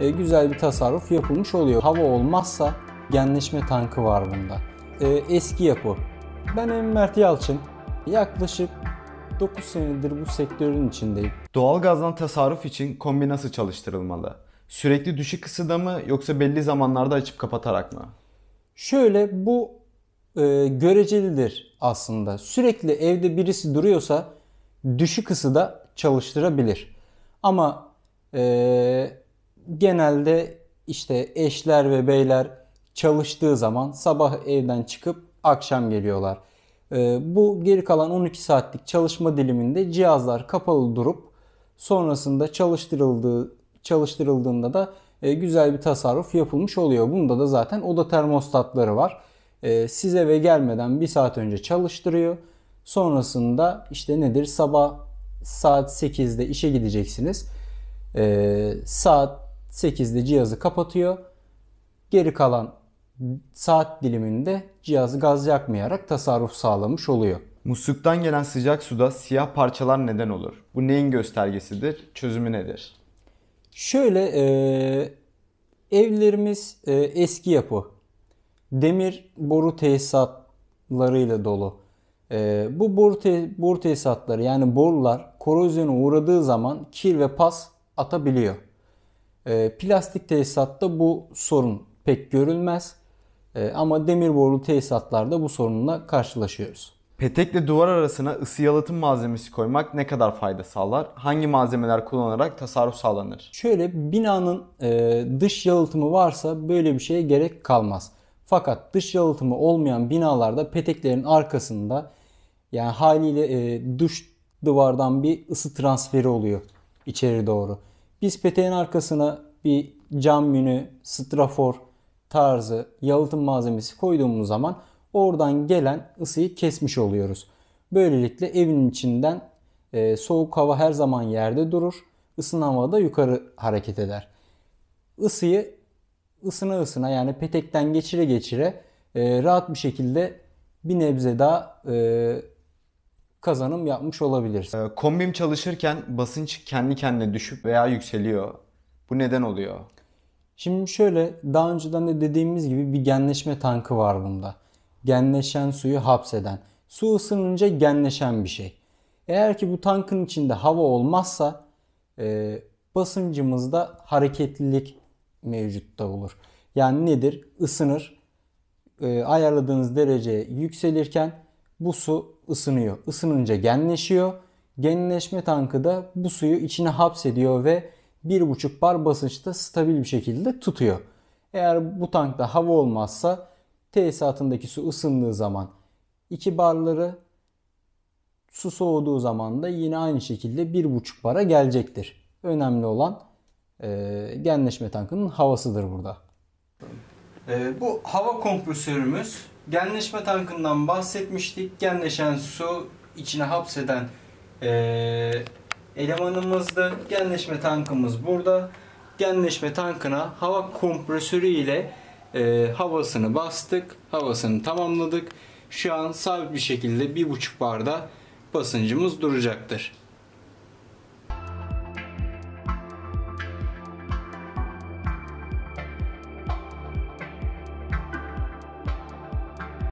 E, güzel bir tasarruf yapılmış oluyor. Hava olmazsa genleşme tankı var bunda. E, eski yapı. Ben Emin Mert Yalçın. Yaklaşık 9 senedir bu sektörün içindeyim. Doğalgazdan tasarruf için kombi nasıl çalıştırılmalı? Sürekli düşük ısıda mı yoksa belli zamanlarda açıp kapatarak mı? Şöyle bu e, görecelidir aslında. Sürekli evde birisi duruyorsa düşük ısıda çalıştırabilir. Ama e, genelde işte eşler ve beyler çalıştığı zaman sabah evden çıkıp akşam geliyorlar. Ee, bu geri kalan 12 saatlik çalışma diliminde cihazlar kapalı durup sonrasında çalıştırıldığı çalıştırıldığında da e, güzel bir tasarruf yapılmış oluyor. Bunda da zaten oda termostatları var. Ee, Size eve gelmeden bir saat önce çalıştırıyor. Sonrasında işte nedir sabah saat 8'de işe gideceksiniz. Ee, saat 8'de cihazı kapatıyor. Geri kalan saat diliminde cihazı gaz yakmayarak tasarruf sağlamış oluyor. Musluktan gelen sıcak suda siyah parçalar neden olur? Bu neyin göstergesidir? Çözümü nedir? Şöyle e, evlerimiz e, eski yapı. Demir boru tesisatlarıyla dolu. E, bu boru, te, boru tesisatları yani borular korozyona uğradığı zaman kir ve pas atabiliyor. Ee, plastik tesisatta bu sorun pek görülmez. Ee, ama demir borulu tesisatlarda bu sorunla karşılaşıyoruz. Petekle duvar arasına ısı yalıtım malzemesi koymak ne kadar fayda sağlar? Hangi malzemeler kullanarak tasarruf sağlanır? Şöyle binanın e, dış yalıtımı varsa böyle bir şeye gerek kalmaz. Fakat dış yalıtımı olmayan binalarda peteklerin arkasında yani haliyle e, dış duvardan bir ısı transferi oluyor içeri doğru. Biz peteğin arkasına bir cam yünü, strafor tarzı yalıtım malzemesi koyduğumuz zaman oradan gelen ısıyı kesmiş oluyoruz. Böylelikle evin içinden e, soğuk hava her zaman yerde durur. Isınan hava da yukarı hareket eder. Isıyı ısına ısına yani petekten geçire geçire e, rahat bir şekilde bir nebze daha e, kazanım yapmış olabilirsin. Ee, kombim çalışırken basınç kendi kendine düşüp veya yükseliyor. Bu neden oluyor? Şimdi şöyle daha önceden de dediğimiz gibi bir genleşme tankı var bunda. Genleşen suyu hapseden. Su ısınınca genleşen bir şey. Eğer ki bu tankın içinde hava olmazsa e, basıncımızda hareketlilik mevcutta olur. Yani nedir? Isınır. E, ayarladığınız dereceye yükselirken bu su ısınıyor. Isınınca genleşiyor. Genleşme tankı da bu suyu içine hapsediyor ve 1,5 bar basınçta stabil bir şekilde tutuyor. Eğer bu tankta hava olmazsa tesisatındaki su ısındığı zaman 2 barları su soğuduğu zaman da yine aynı şekilde 1,5 bara gelecektir. Önemli olan e, genleşme tankının havasıdır burada. E, bu hava kompresörümüz Genleşme tankından bahsetmiştik. Genleşen su içine hapseden e, elemanımızdı. Genleşme tankımız burada. Genleşme tankına hava kompresörü ile e, havasını bastık. Havasını tamamladık. Şu an sabit bir şekilde 1.5 barda basıncımız duracaktır.